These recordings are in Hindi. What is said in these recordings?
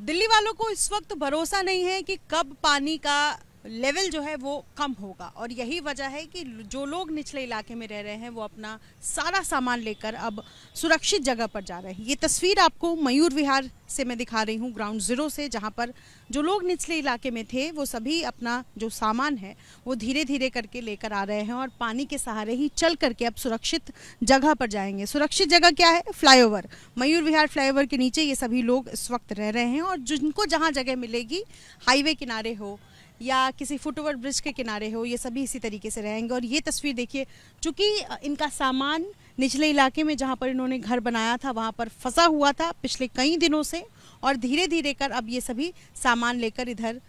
दिल्ली वालों को इस वक्त भरोसा नहीं है कि कब पानी का लेवल जो है वो कम होगा और यही वजह है कि जो लोग निचले इलाके में रह रहे हैं वो अपना सारा सामान लेकर अब सुरक्षित जगह पर जा रहे हैं ये तस्वीर आपको मयूर विहार से मैं दिखा रही हूँ ग्राउंड ज़ीरो से जहाँ पर जो लोग निचले इलाके में थे वो सभी अपना जो सामान है वो धीरे धीरे करके लेकर आ रहे हैं और पानी के सहारे ही चल करके अब सुरक्षित जगह पर जाएंगे सुरक्षित जगह क्या है फ्लाईओवर मयूर विहार फ्लाईओवर के नीचे ये सभी लोग इस वक्त रह रहे हैं और जिनको जहाँ जगह मिलेगी हाईवे किनारे हो या किसी फुटओवर ब्रिज के किनारे हो ये सभी इसी तरीके से रहेंगे और ये तस्वीर देखिए चूँकि इनका सामान निचले इलाके में जहाँ पर इन्होंने घर बनाया था वहाँ पर फंसा हुआ था पिछले कई दिनों से और धीरे धीरे कर अब ये सभी सामान लेकर इधर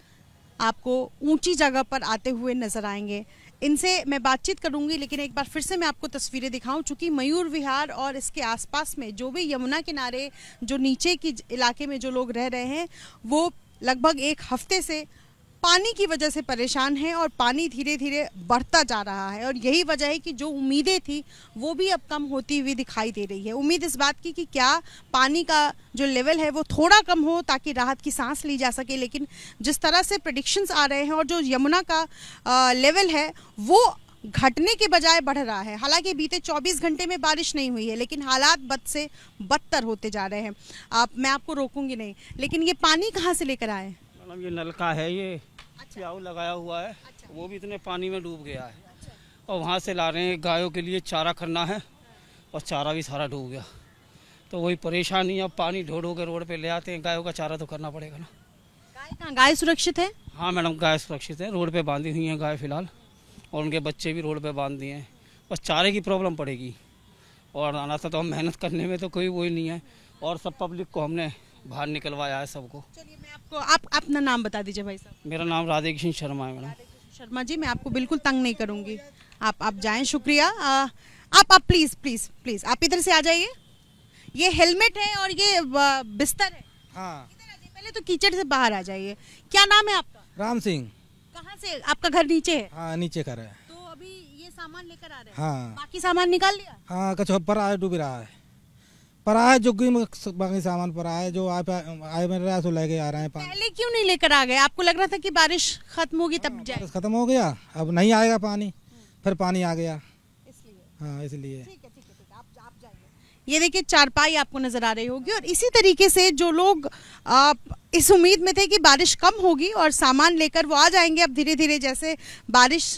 आपको ऊंची जगह पर आते हुए नजर आएंगे इनसे मैं बातचीत करूंगी लेकिन एक बार फिर से मैं आपको तस्वीरें दिखाऊं चूँकि मयूर विहार और इसके आसपास में जो भी यमुना किनारे जो नीचे की इलाके में जो लोग रह रहे हैं वो लगभग एक हफ्ते से पानी की वजह से परेशान हैं और पानी धीरे धीरे बढ़ता जा रहा है और यही वजह है कि जो उम्मीदें थी वो भी अब कम होती हुई दिखाई दे रही है उम्मीद इस बात की कि क्या पानी का जो लेवल है वो थोड़ा कम हो ताकि राहत की सांस ली जा सके लेकिन जिस तरह से प्रडिक्शंस आ रहे हैं और जो यमुना का आ, लेवल है वो घटने के बजाय बढ़ रहा है हालांकि बीते 24 घंटे में बारिश नहीं हुई है लेकिन हालात बद से बदतर होते जा रहे हैं आप मैं आपको रोकूंगी नहीं लेकिन ये पानी कहाँ से लेकर आए मैडम ये नलका है ये अच्छा। लगाया हुआ है अच्छा। वो भी इतने पानी में डूब गया है अच्छा। और वहाँ से ला रहे हैं गायों के लिए चारा करना है और चारा भी सारा डूब गया तो वही परेशानी अब पानी ढो ढो के रोड पे ले आते हैं गायों का चारा तो करना पड़ेगा ना गाय गाय सुरक्षित है हाँ मैडम गाय सुरक्षित है रोड पे बांधी हुई है गाय फिलहाल और उनके बच्चे भी रोड पे बांध दिए हैं बस चारे की प्रॉब्लम पड़ेगी और आना था तो हम मेहनत करने में तो कोई वही नहीं है और सब पब्लिक को हमने बाहर निकलवाया है सबको आपको आप अपना नाम बता दीजिए भाई साहब मेरा नाम राधे कृष्ण शर्मा है मैडम शर्मा जी मैं आपको बिल्कुल तंग नहीं करूँगी आप आप जाएं शुक्रिया आ, आप आप प्लीज़ प्लीज़ प्लीज़ आप इधर से आ जाइए ये हेलमेट है और ये बिस्तर है हाँ पहले तो कीचड़ से बाहर आ जाइए क्या नाम है आपका राम सिंह कहाँ से आपका घर नीचे है हाँ नीचे घर है तो अभी ये सामान लेकर आ रहे हैं हाँ बाकी सामान निकाल लिया हाँ कचरा आया डूब रहा है पर आए जो कि बाकी सामान पर आए जो आप आए मेरे रहा तो लेके आ रहे हैं पानी पहले क्यों नहीं लेकर आ गए आपको लग रहा था कि बारिश खत्म होगी तब जाए बारिश खत्म हो गया अब नहीं आएगा पानी फिर पानी आ गया इसलिए हाँ इसलिए ये देखिए चारपाई आपको नजर आ रही होगी और इसी तरीके से जो लोग आप इस उम्मीद में थे कि बारिश कम होगी और सामान लेकर वो आ जाएंगे अब धीरे धीरे जैसे बारिश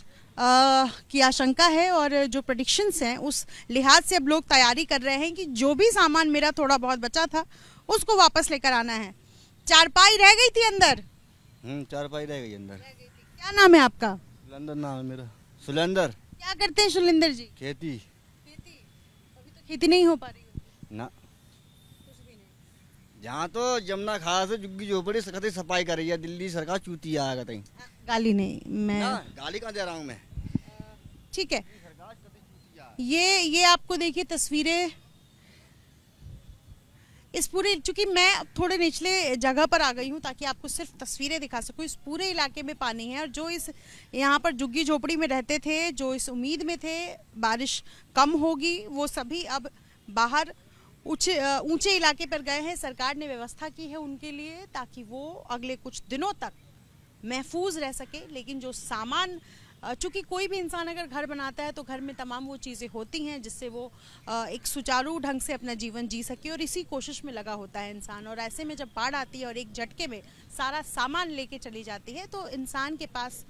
की आशंका है और जो प्रडिक्शंस हैं उस लिहाज से अब लोग तैयारी कर रहे हैं कि जो भी सामान मेरा थोड़ा बहुत बचा था उसको वापस लेकर आना है चारपाई रह गई थी अंदर हम्म, चारपाई रह गई अंदर रह गई क्या नाम है आपका सुलंदर नाम है मेरा सुलंदर क्या करते हैं सुलंदर जी खेती खेती तो खेती नहीं हो पा रही ना जहाँ तो जमुना खास जुग्गी झोपड़ी सफाई कर रही है दिल्ली सरकार चूती आया गाली नहीं मैं गाली कहाँ दे रहा हूँ मैं ठीक है ये ये आपको देखिए तस्वीरें इस पूरे चूंकि मैं थोड़े निचले जगह पर आ गई हूँ ताकि आपको सिर्फ तस्वीरें दिखा सकूँ इस पूरे इलाके में पानी है और जो इस यहाँ पर झुग्गी झोपड़ी में रहते थे जो इस उम्मीद में थे बारिश कम होगी वो सभी अब बाहर ऊंचे ऊंचे इलाके पर गए हैं सरकार ने व्यवस्था की है उनके लिए ताकि वो अगले कुछ दिनों तक महफूज रह सके लेकिन जो सामान चूँकि कोई भी इंसान अगर घर बनाता है तो घर में तमाम वो चीज़ें होती हैं जिससे वो एक सुचारू ढंग से अपना जीवन जी सके और इसी कोशिश में लगा होता है इंसान और ऐसे में जब बाढ़ आती है और एक झटके में सारा सामान लेके चली जाती है तो इंसान के पास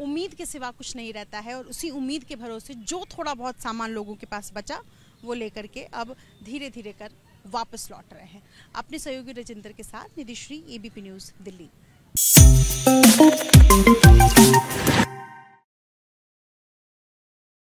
उम्मीद के सिवा कुछ नहीं रहता है और उसी उम्मीद के भरोसे जो थोड़ा बहुत सामान लोगों के पास बचा वो लेकर के अब धीरे धीरे कर वापस लौट रहे हैं अपने सहयोगी रजिंदर के साथ निधिश्री एबीपी न्यूज़ दिल्ली